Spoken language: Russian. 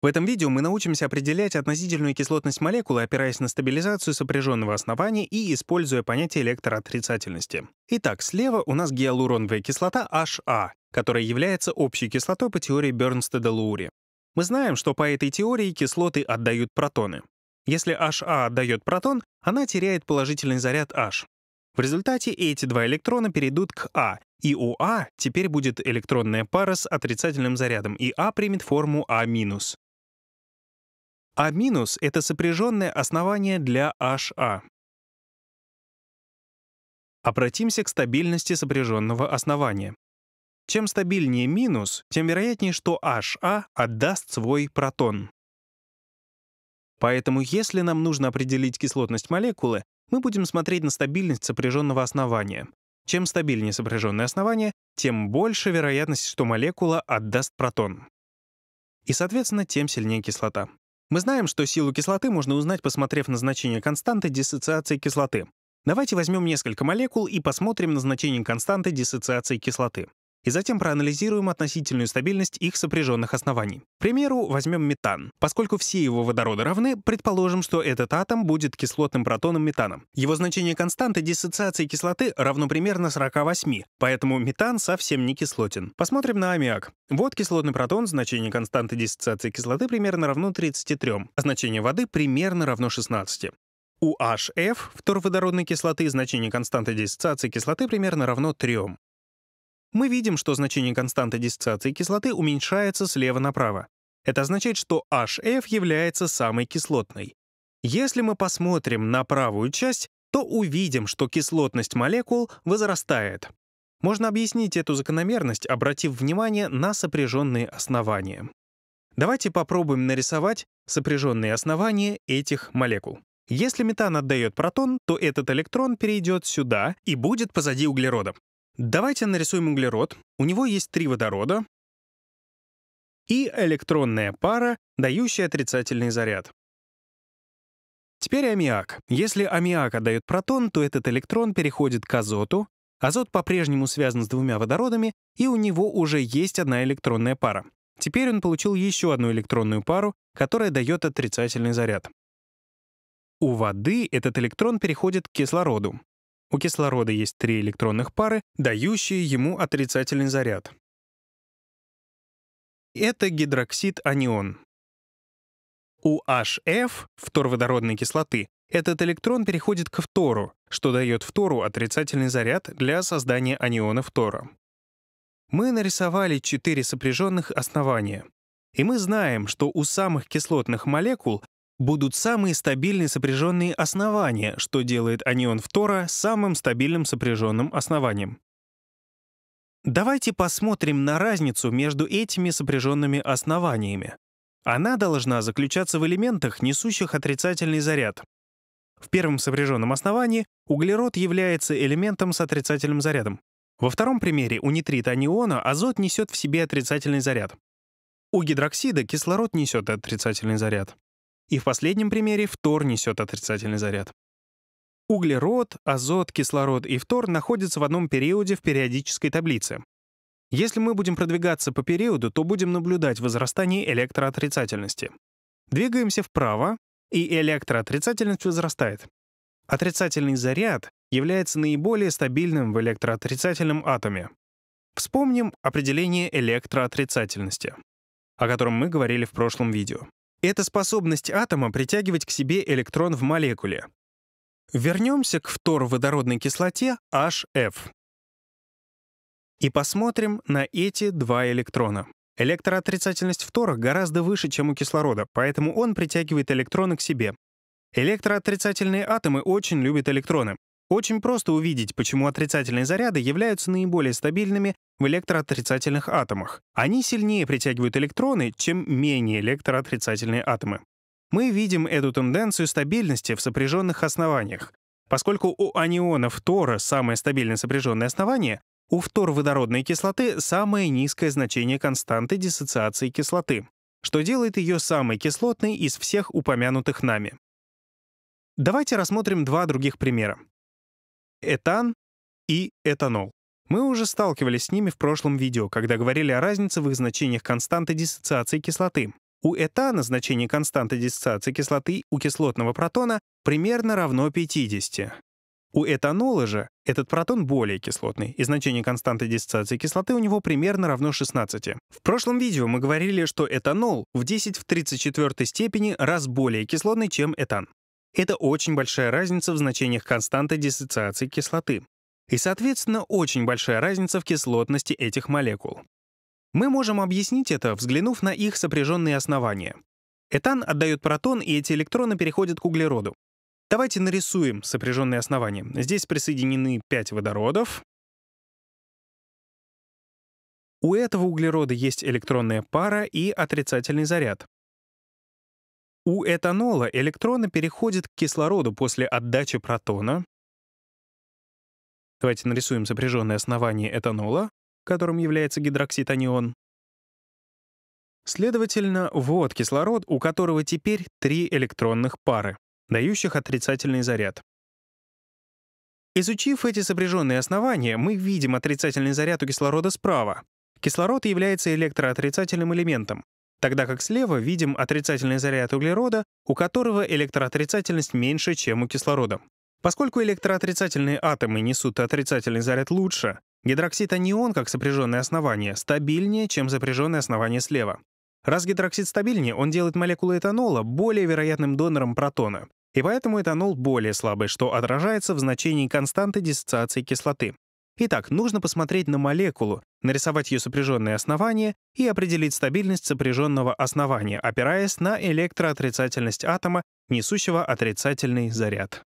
В этом видео мы научимся определять относительную кислотность молекулы, опираясь на стабилизацию сопряженного основания и используя понятие электроотрицательности. Итак, слева у нас гиалуроновая кислота HA, которая является общей кислотой по теории Бернстеда-Луури. Мы знаем, что по этой теории кислоты отдают протоны. Если HA отдает протон, она теряет положительный заряд H. В результате эти два электрона перейдут к А, и у А теперь будет электронная пара с отрицательным зарядом, и А примет форму А-. А минус — это сопряженное основание для HA. Обратимся к стабильности сопряженного основания. Чем стабильнее минус, тем вероятнее, что HA отдаст свой протон. Поэтому если нам нужно определить кислотность молекулы, мы будем смотреть на стабильность сопряженного основания. Чем стабильнее сопряженное основание, тем больше вероятность, что молекула отдаст протон. И, соответственно, тем сильнее кислота. Мы знаем, что силу кислоты можно узнать, посмотрев на значение константы диссоциации кислоты. Давайте возьмем несколько молекул и посмотрим на значение константы диссоциации кислоты и затем проанализируем относительную стабильность их сопряженных оснований. К примеру, возьмем метан. Поскольку все его водороды равны, предположим, что этот атом будет кислотным протоном метана. Его значение константы диссоциации кислоты равно примерно 48, поэтому метан совсем не кислотен. Посмотрим на аммиак. Вот кислотный протон, значение константы диссоциации кислоты примерно равно 33, а значение воды примерно равно 16. У HF, вторводородной кислоты, значение константы диссоциации кислоты примерно равно 3. Мы видим, что значение константы диссоциации кислоты уменьшается слева направо. Это означает, что HF является самой кислотной. Если мы посмотрим на правую часть, то увидим, что кислотность молекул возрастает. Можно объяснить эту закономерность, обратив внимание на сопряженные основания. Давайте попробуем нарисовать сопряженные основания этих молекул. Если метан отдает протон, то этот электрон перейдет сюда и будет позади углерода. Давайте нарисуем углерод. У него есть три водорода и электронная пара, дающая отрицательный заряд. Теперь аммиак. Если аммиак отдает протон, то этот электрон переходит к азоту, азот по-прежнему связан с двумя водородами, и у него уже есть одна электронная пара. Теперь он получил еще одну электронную пару, которая дает отрицательный заряд. У воды этот электрон переходит к кислороду. У кислорода есть три электронных пары, дающие ему отрицательный заряд. Это гидроксид анион. У HF, фторводородной кислоты, этот электрон переходит к фтору, что дает фтору отрицательный заряд для создания аниона фтора. Мы нарисовали четыре сопряженных основания. И мы знаем, что у самых кислотных молекул будут самые стабильные сопряженные основания, что делает анион фтора самым стабильным сопряженным основанием. Давайте посмотрим на разницу между этими сопряженными основаниями. Она должна заключаться в элементах, несущих отрицательный заряд. В первом сопряженном основании углерод является элементом с отрицательным зарядом. Во втором примере у нитрита аниона азот несет в себе отрицательный заряд. У гидроксида кислород несет отрицательный заряд. И в последнем примере фтор несет отрицательный заряд. Углерод, азот, кислород и фтор находятся в одном периоде в периодической таблице. Если мы будем продвигаться по периоду, то будем наблюдать возрастание электроотрицательности. Двигаемся вправо, и электроотрицательность возрастает. Отрицательный заряд является наиболее стабильным в электроотрицательном атоме. Вспомним определение электроотрицательности, о котором мы говорили в прошлом видео. Это способность атома притягивать к себе электрон в молекуле. Вернемся к фторводородной кислоте HF. И посмотрим на эти два электрона. Электроотрицательность фтора гораздо выше, чем у кислорода, поэтому он притягивает электроны к себе. Электроотрицательные атомы очень любят электроны. Очень просто увидеть, почему отрицательные заряды являются наиболее стабильными в электроотрицательных атомах. Они сильнее притягивают электроны, чем менее электроотрицательные атомы. Мы видим эту тенденцию стабильности в сопряженных основаниях. Поскольку у анионов тора самое стабильное сопряженное основание, у фторводородной кислоты самое низкое значение константы диссоциации кислоты, что делает ее самой кислотной из всех упомянутых нами. Давайте рассмотрим два других примера этан и этанол. Мы уже сталкивались с ними в прошлом видео, когда говорили о разнице в их значениях константы диссоциации кислоты. У этана значение константы диссоциации кислоты у кислотного протона примерно равно 50. У этанола же этот протон более кислотный, и значение константы диссоциации кислоты у него примерно равно 16. В прошлом видео мы говорили, что этанол в 10 в 34 степени раз более кислотный, чем этан. Это очень большая разница в значениях константы диссоциации кислоты. И, соответственно, очень большая разница в кислотности этих молекул. Мы можем объяснить это, взглянув на их сопряженные основания. Этан отдает протон, и эти электроны переходят к углероду. Давайте нарисуем сопряженные основания. Здесь присоединены 5 водородов. У этого углерода есть электронная пара и отрицательный заряд. У этанола электроны переходят к кислороду после отдачи протона. Давайте нарисуем сопряженное основание этанола, которым является гидроксид анион. Следовательно, вот кислород, у которого теперь три электронных пары, дающих отрицательный заряд. Изучив эти сопряженные основания, мы видим отрицательный заряд у кислорода справа. Кислород является электроотрицательным элементом, тогда как слева видим отрицательный заряд углерода, у которого электроотрицательность меньше, чем у кислорода. Поскольку электроотрицательные атомы несут отрицательный заряд лучше, гидроксид анион, как сопряженное основание, стабильнее, чем запряженное основание слева. Раз гидроксид стабильнее, он делает молекулу этанола более вероятным донором протона, и поэтому этанол более слабый, что отражается в значении константы диссоциации кислоты. Итак, нужно посмотреть на молекулу, нарисовать ее сопряженные основания и определить стабильность сопряженного основания, опираясь на электроотрицательность атома, несущего отрицательный заряд.